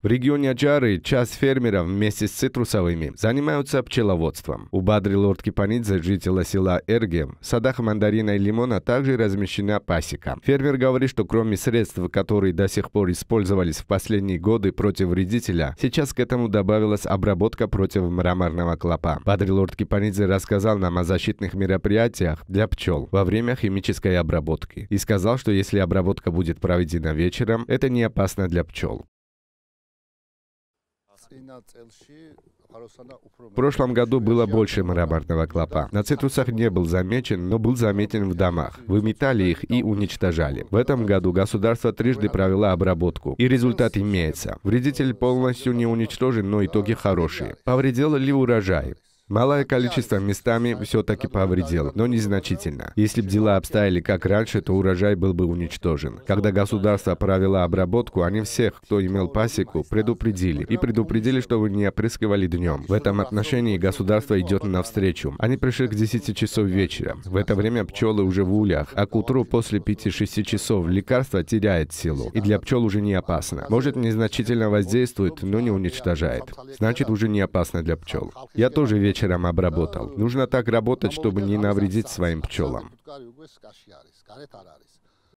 В регионе Аджары часть фермеров вместе с цитрусовыми занимаются пчеловодством. У Бадри Лорд Кипанидзе, жителя села Эрге, в садах мандарина и лимона также размещена пасека. Фермер говорит, что кроме средств, которые до сих пор использовались в последние годы против вредителя, сейчас к этому добавилась обработка против мраморного клопа. Бадри Лорд Кипанидзе рассказал нам о защитных мероприятиях для пчел во время химической обработки и сказал, что если обработка будет проведена вечером, это не опасно для пчел. В прошлом году было больше мраморного клопа. На цитрусах не был замечен, но был заметен в домах. Выметали их и уничтожали. В этом году государство трижды провело обработку. И результат имеется. Вредитель полностью не уничтожен, но итоги хорошие. Повредил ли урожай? Малое количество местами все-таки повредил, но незначительно. Если бы дела обстояли как раньше, то урожай был бы уничтожен. Когда государство провело обработку, они всех, кто имел пасеку, предупредили. И предупредили, что вы не опрыскивали днем. В этом отношении государство идет навстречу. Они пришли к 10 часов вечера. В это время пчелы уже в ульях, а к утру после 5-6 часов лекарство теряет силу. И для пчел уже не опасно. Может, незначительно воздействует, но не уничтожает. Значит, уже не опасно для пчел. Я тоже вечером вечером обработал. Нужно так работать, чтобы не навредить своим пчелам.